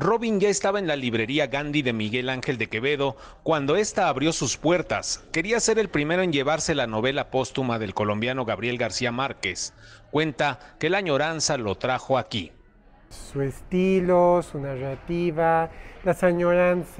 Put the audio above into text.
Robin ya estaba en la librería Gandhi de Miguel Ángel de Quevedo cuando ésta abrió sus puertas. Quería ser el primero en llevarse la novela póstuma del colombiano Gabriel García Márquez. Cuenta que la añoranza lo trajo aquí. Su estilo, su narrativa, las añoranzas.